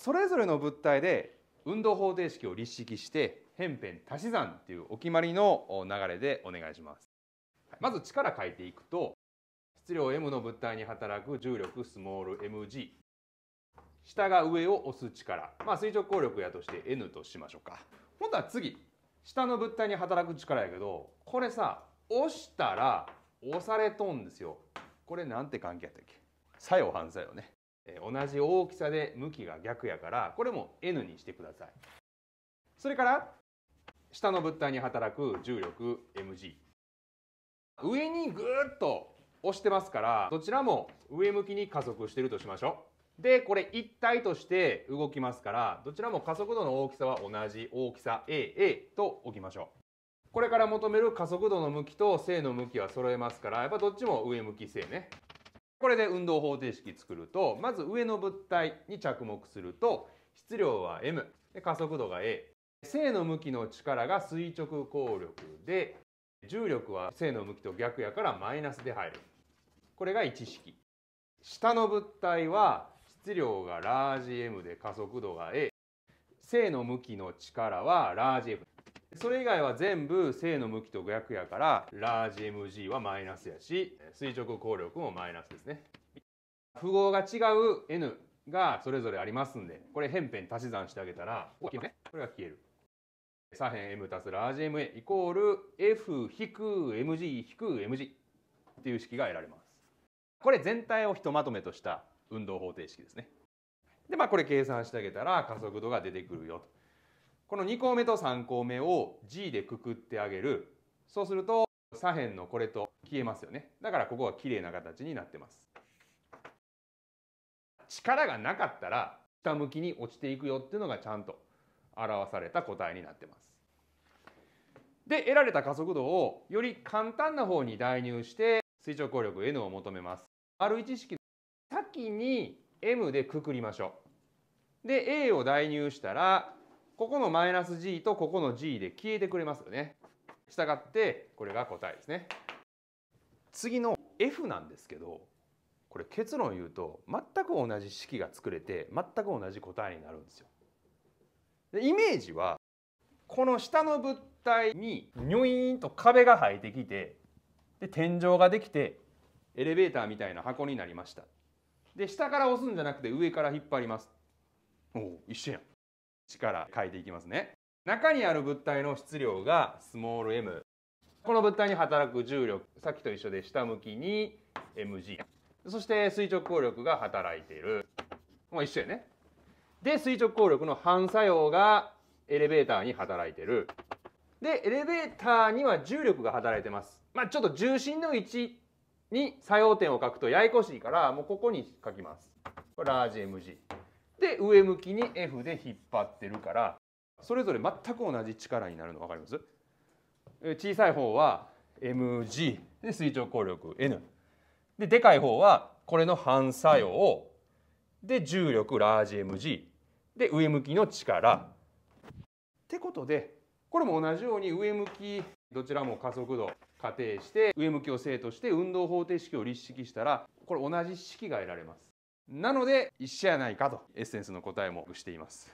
それぞれの物体で運動方程式を立式して辺辺足し算っていうお決まりの流れでお願いします。まず力変えていくと質量 m の物体に働く重力スモール mg 下が上を押す力、まあ、垂直抗力やとして n としましょうか今度は次下の物体に働く力やけどこれさ押したら押されとんですよこれなんて関係やったっけ作用反作用ね同じ大きさで向きが逆やからこれも N にしてくださいそれから下の物体に働く重力 mg 上にぐーっと押してますからどちらも上向きに加速してるとしましょうでこれ一体として動きますからどちらも加速度の大きさは同じ大きさ AA と置きましょうこれから求める加速度の向きと正の向きは揃えますからやっぱどっちも上向き正ねこれで運動方程式作るとまず上の物体に着目すると質量は m で加速度が a 正の向きの力が垂直抗力で重力は正の向きと逆やからマイナスで入るこれが1式下の物体は質量がラージ m で加速度が a 正の向きの力はラージ m それ以外は全部正の向きと逆やからラージ mg はマイナスやし垂直抗力もマイナスですね符号が違う n がそれぞれありますんでこれ辺辺足し算してあげたらこれが消える左辺 m 足すラージ ma イコール f-mg-mg っていう式が得られますこれ全体をひとまとめとした運動方程式ですねでまあこれ計算してあげたら加速度が出てくるよとこの2項目と3項目を G でくくってあげる。そうすると左辺のこれと消えますよね。だからここは綺麗な形になってます。力がなかったら下向きに落ちていくよっていうのがちゃんと表された答えになってます。で得られた加速度をより簡単な方に代入して垂直抗力 N を求めます。R1 式先に M でくくりましょう。で A を代入したらここのマイナス G とここの G で消えてくれますよね。したがってこれが答えですね。次の F なんですけどこれ結論を言うと全く同じ式が作れて全く同じ答えになるんですよ。でイメージはこの下の物体にニョイーンと壁が生えてきてで天井ができてエレベーターみたいな箱になりました。で下から押すんじゃなくて上から引っ張ります。おお一緒やん。力変えていきますね中にある物体の質量がスモール m この物体に働く重力さっきと一緒で下向きに mg そして垂直抗力が働いているまあ一緒やねで垂直抗力の反作用がエレベーターに働いてるでエレベーターには重力が働いてますまあちょっと重心の位置に作用点を書くとややこしいからもうここに書きますこれラージ mg で上向きに F で引っ張ってるからそれぞれ全く同じ力になるの分かります小さい方は mg で垂直抗力 n ででかい方はこれの反作用で重力ラージ mg で上向きの力ってことでこれも同じように上向きどちらも加速度仮定して上向きを正として運動方程式を立式したらこれ同じ式が得られます。なので一緒やないかとエッセンスの答えもしています